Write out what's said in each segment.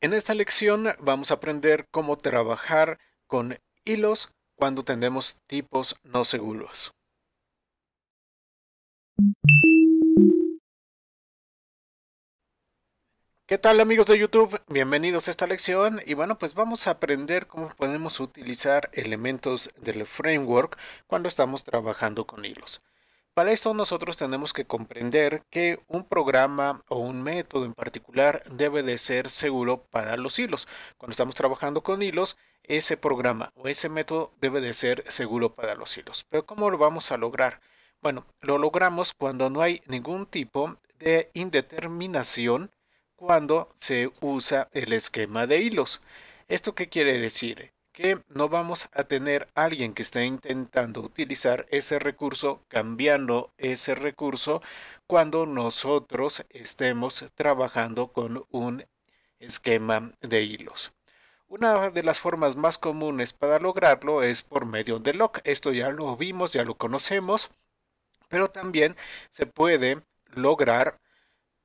En esta lección vamos a aprender cómo trabajar con hilos cuando tenemos tipos no seguros. ¿Qué tal amigos de YouTube? Bienvenidos a esta lección y bueno pues vamos a aprender cómo podemos utilizar elementos del framework cuando estamos trabajando con hilos. Para esto nosotros tenemos que comprender que un programa o un método en particular debe de ser seguro para los hilos. Cuando estamos trabajando con hilos, ese programa o ese método debe de ser seguro para los hilos. Pero ¿cómo lo vamos a lograr? Bueno, lo logramos cuando no hay ningún tipo de indeterminación cuando se usa el esquema de hilos. ¿Esto qué quiere decir? que no vamos a tener alguien que esté intentando utilizar ese recurso, cambiando ese recurso, cuando nosotros estemos trabajando con un esquema de hilos. Una de las formas más comunes para lograrlo es por medio de lock. Esto ya lo vimos, ya lo conocemos, pero también se puede lograr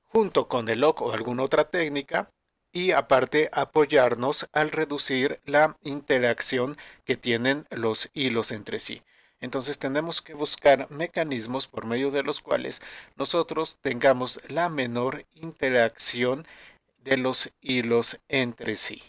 junto con el lock o alguna otra técnica y aparte apoyarnos al reducir la interacción que tienen los hilos entre sí. Entonces tenemos que buscar mecanismos por medio de los cuales nosotros tengamos la menor interacción de los hilos entre sí.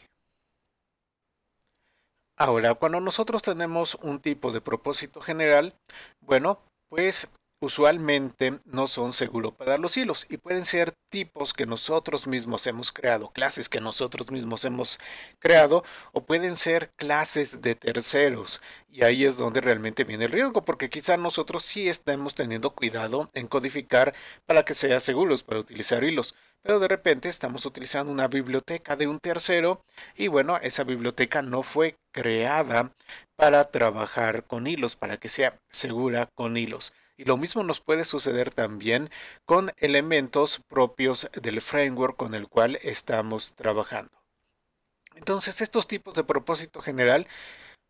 Ahora, cuando nosotros tenemos un tipo de propósito general, bueno, pues usualmente no son seguros para los hilos y pueden ser tipos que nosotros mismos hemos creado, clases que nosotros mismos hemos creado o pueden ser clases de terceros y ahí es donde realmente viene el riesgo porque quizá nosotros sí estemos teniendo cuidado en codificar para que sea seguros para utilizar hilos, pero de repente estamos utilizando una biblioteca de un tercero y bueno, esa biblioteca no fue creada para trabajar con hilos, para que sea segura con hilos. Y lo mismo nos puede suceder también con elementos propios del framework con el cual estamos trabajando. Entonces, estos tipos de propósito general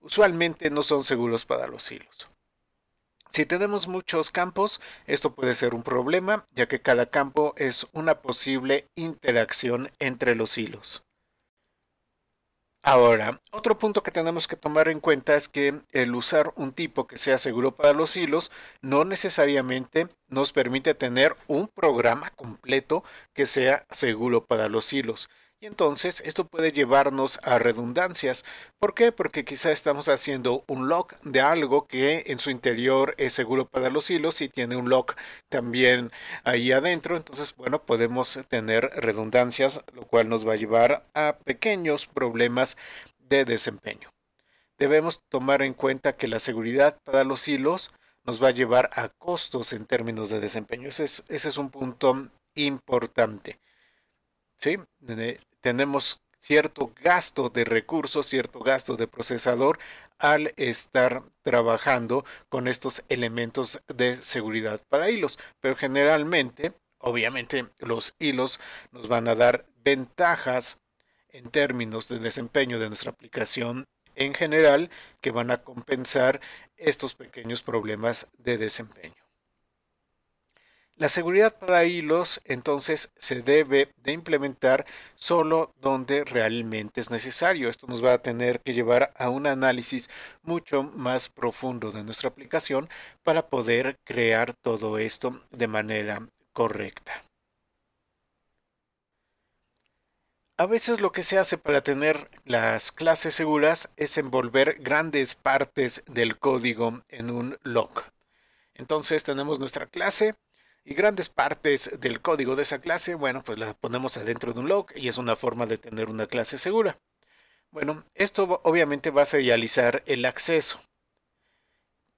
usualmente no son seguros para los hilos. Si tenemos muchos campos, esto puede ser un problema, ya que cada campo es una posible interacción entre los hilos. Ahora, otro punto que tenemos que tomar en cuenta es que el usar un tipo que sea seguro para los hilos no necesariamente nos permite tener un programa completo que sea seguro para los hilos. Y entonces esto puede llevarnos a redundancias. ¿Por qué? Porque quizá estamos haciendo un lock de algo que en su interior es seguro para los hilos y tiene un lock también ahí adentro. Entonces, bueno, podemos tener redundancias, lo cual nos va a llevar a pequeños problemas de desempeño. Debemos tomar en cuenta que la seguridad para los hilos nos va a llevar a costos en términos de desempeño. Ese es, un punto importante. ¿Sí? tenemos cierto gasto de recursos, cierto gasto de procesador al estar trabajando con estos elementos de seguridad para hilos. Pero generalmente, obviamente, los hilos nos van a dar ventajas en términos de desempeño de nuestra aplicación en general que van a compensar estos pequeños problemas de desempeño. La seguridad para hilos entonces se debe de implementar solo donde realmente es necesario. Esto nos va a tener que llevar a un análisis mucho más profundo de nuestra aplicación para poder crear todo esto de manera correcta. A veces lo que se hace para tener las clases seguras es envolver grandes partes del código en un lock. Entonces tenemos nuestra clase, y grandes partes del código de esa clase, bueno, pues las ponemos adentro de un log y es una forma de tener una clase segura. Bueno, esto obviamente va a serializar el acceso.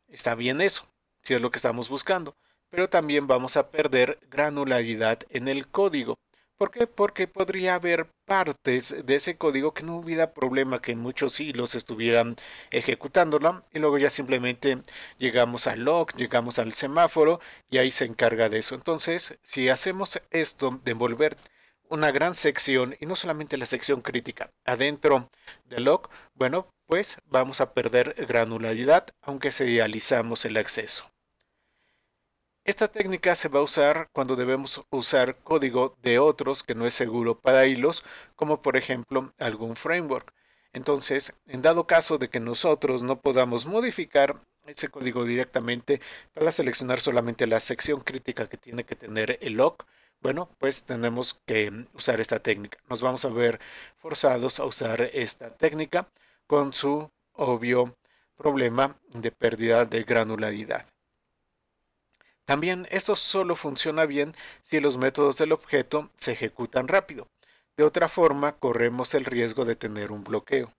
Está bien eso, si es lo que estamos buscando, pero también vamos a perder granularidad en el código. ¿Por qué? Porque podría haber partes de ese código que no hubiera problema que muchos hilos estuvieran ejecutándola y luego ya simplemente llegamos al log, llegamos al semáforo y ahí se encarga de eso. Entonces, si hacemos esto de envolver una gran sección y no solamente la sección crítica adentro del log, bueno, pues vamos a perder granularidad aunque se idealizamos el acceso. Esta técnica se va a usar cuando debemos usar código de otros que no es seguro para hilos, como por ejemplo algún framework. Entonces, en dado caso de que nosotros no podamos modificar ese código directamente para seleccionar solamente la sección crítica que tiene que tener el lock, bueno, pues tenemos que usar esta técnica. Nos vamos a ver forzados a usar esta técnica con su obvio problema de pérdida de granularidad. También esto solo funciona bien si los métodos del objeto se ejecutan rápido. De otra forma, corremos el riesgo de tener un bloqueo.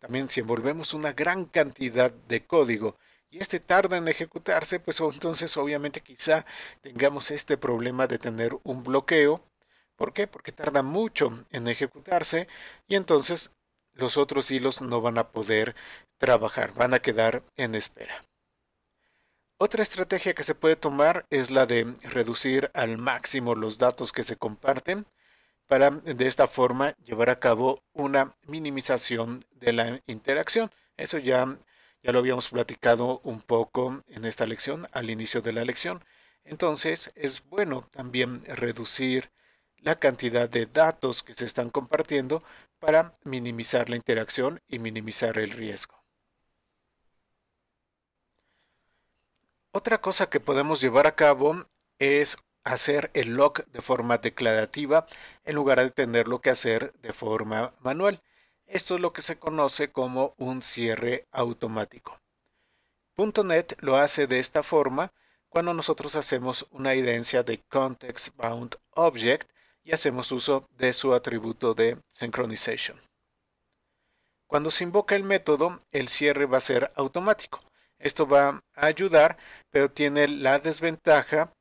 También si envolvemos una gran cantidad de código y este tarda en ejecutarse, pues entonces obviamente quizá tengamos este problema de tener un bloqueo. ¿Por qué? Porque tarda mucho en ejecutarse y entonces los otros hilos no van a poder trabajar, van a quedar en espera. Otra estrategia que se puede tomar es la de reducir al máximo los datos que se comparten para de esta forma llevar a cabo una minimización de la interacción. Eso ya, ya lo habíamos platicado un poco en esta lección, al inicio de la lección. Entonces es bueno también reducir la cantidad de datos que se están compartiendo para minimizar la interacción y minimizar el riesgo. Otra cosa que podemos llevar a cabo es hacer el lock de forma declarativa en lugar de tenerlo que hacer de forma manual. Esto es lo que se conoce como un cierre automático. .NET lo hace de esta forma cuando nosotros hacemos una idencia de context bound object y hacemos uso de su atributo de synchronization. Cuando se invoca el método, el cierre va a ser automático. Esto va a ayudar, pero tiene la desventaja,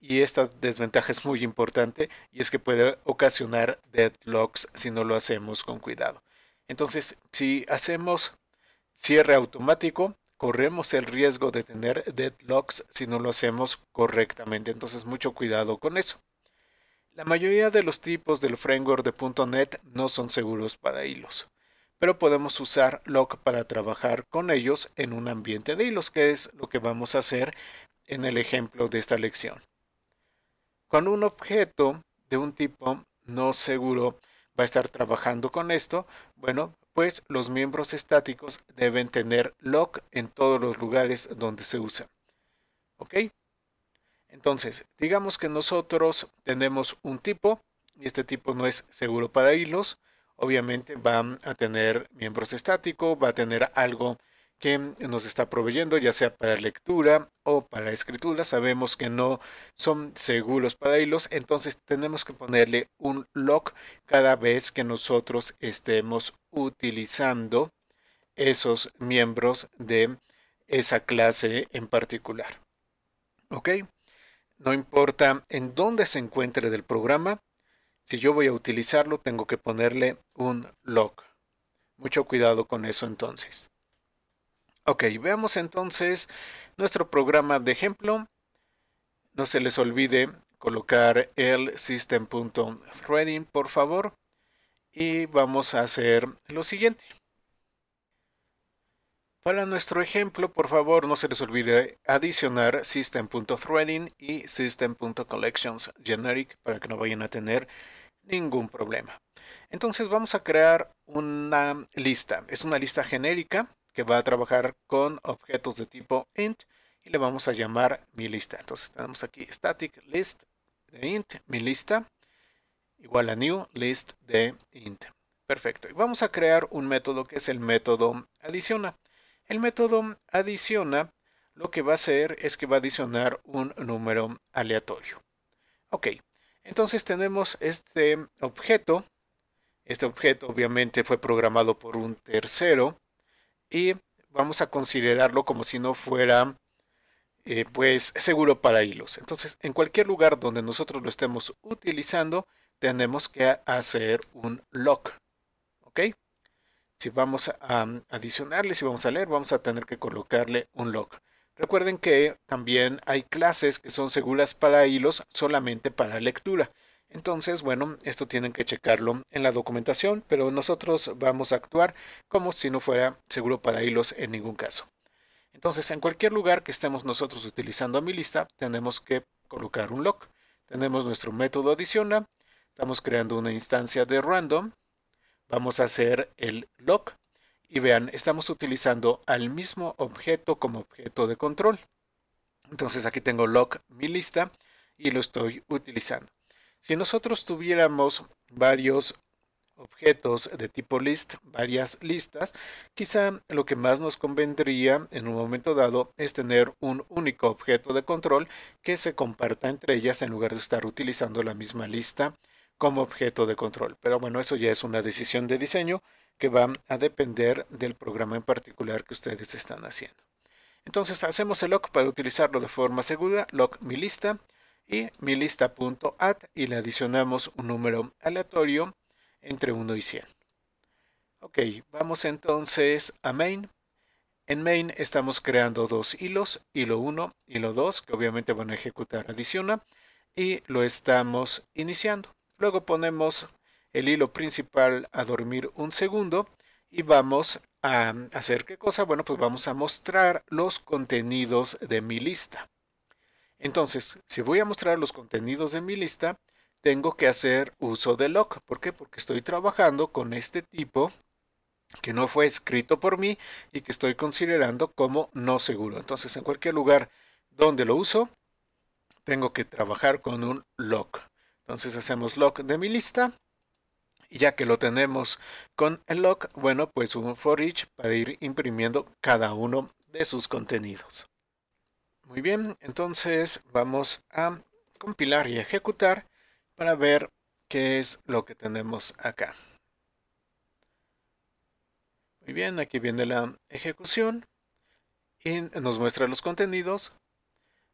y esta desventaja es muy importante, y es que puede ocasionar deadlocks si no lo hacemos con cuidado. Entonces, si hacemos cierre automático, corremos el riesgo de tener deadlocks si no lo hacemos correctamente. Entonces, mucho cuidado con eso. La mayoría de los tipos del framework de .NET no son seguros para hilos pero podemos usar lock para trabajar con ellos en un ambiente de hilos, que es lo que vamos a hacer en el ejemplo de esta lección. Cuando un objeto de un tipo no seguro va a estar trabajando con esto, bueno, pues los miembros estáticos deben tener lock en todos los lugares donde se usa. ¿Ok? Entonces, digamos que nosotros tenemos un tipo y este tipo no es seguro para hilos obviamente van a tener miembros estáticos, va a tener algo que nos está proveyendo, ya sea para lectura o para escritura. Sabemos que no son seguros para hilos, entonces tenemos que ponerle un lock cada vez que nosotros estemos utilizando esos miembros de esa clase en particular. ¿Ok? No importa en dónde se encuentre del programa, si yo voy a utilizarlo, tengo que ponerle un lock. Mucho cuidado con eso entonces. Ok, veamos entonces nuestro programa de ejemplo. No se les olvide colocar el system.threading, por favor. Y vamos a hacer lo siguiente. Para nuestro ejemplo, por favor, no se les olvide adicionar system.threading y generic para que no vayan a tener ningún problema. Entonces vamos a crear una lista. Es una lista genérica que va a trabajar con objetos de tipo int y le vamos a llamar mi lista. Entonces tenemos aquí static list de int, mi lista, igual a new list de int. Perfecto. Y vamos a crear un método que es el método adiciona. El método adiciona, lo que va a hacer es que va a adicionar un número aleatorio. Ok, entonces tenemos este objeto. Este objeto obviamente fue programado por un tercero y vamos a considerarlo como si no fuera eh, pues seguro para hilos. Entonces, en cualquier lugar donde nosotros lo estemos utilizando, tenemos que hacer un lock si vamos a mm, adicionarle, si vamos a leer, vamos a tener que colocarle un log. Recuerden que también hay clases que son seguras para hilos solamente para lectura. Entonces, bueno, esto tienen que checarlo en la documentación, pero nosotros vamos a actuar como si no fuera seguro para hilos en ningún caso. Entonces, en cualquier lugar que estemos nosotros utilizando a mi lista, tenemos que colocar un log. Tenemos nuestro método adiciona, estamos creando una instancia de random Vamos a hacer el lock. Y vean, estamos utilizando al mismo objeto como objeto de control. Entonces aquí tengo lock mi lista y lo estoy utilizando. Si nosotros tuviéramos varios objetos de tipo list, varias listas, quizá lo que más nos convendría en un momento dado es tener un único objeto de control que se comparta entre ellas en lugar de estar utilizando la misma lista como objeto de control. Pero bueno, eso ya es una decisión de diseño que va a depender del programa en particular que ustedes están haciendo. Entonces hacemos el lock para utilizarlo de forma segura, lock mi lista y mi lista.add y le adicionamos un número aleatorio entre 1 y 100. Ok, vamos entonces a main. En main estamos creando dos hilos, hilo 1, y hilo 2, que obviamente van a ejecutar adiciona y lo estamos iniciando. Luego ponemos el hilo principal a dormir un segundo y vamos a hacer qué cosa? Bueno, pues vamos a mostrar los contenidos de mi lista. Entonces, si voy a mostrar los contenidos de mi lista, tengo que hacer uso de lock. ¿Por qué? Porque estoy trabajando con este tipo que no fue escrito por mí y que estoy considerando como no seguro. Entonces, en cualquier lugar donde lo uso, tengo que trabajar con un lock. Entonces hacemos lock de mi lista. Y ya que lo tenemos con el lock, bueno, pues un for each para ir imprimiendo cada uno de sus contenidos. Muy bien, entonces vamos a compilar y ejecutar para ver qué es lo que tenemos acá. Muy bien, aquí viene la ejecución y nos muestra los contenidos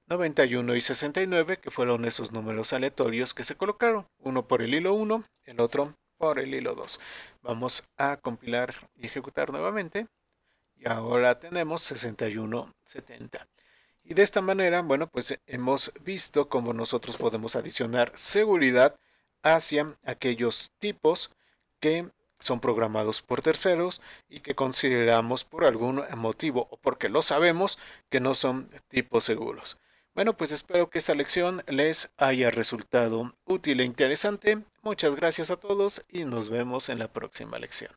91 y 69, que fueron esos números aleatorios que se colocaron, uno por el hilo 1, el otro por el hilo 2. Vamos a compilar y ejecutar nuevamente. Y ahora tenemos 61, 70. Y de esta manera, bueno, pues hemos visto cómo nosotros podemos adicionar seguridad hacia aquellos tipos que son programados por terceros y que consideramos por algún motivo o porque lo sabemos que no son tipos seguros. Bueno, pues espero que esta lección les haya resultado útil e interesante. Muchas gracias a todos y nos vemos en la próxima lección.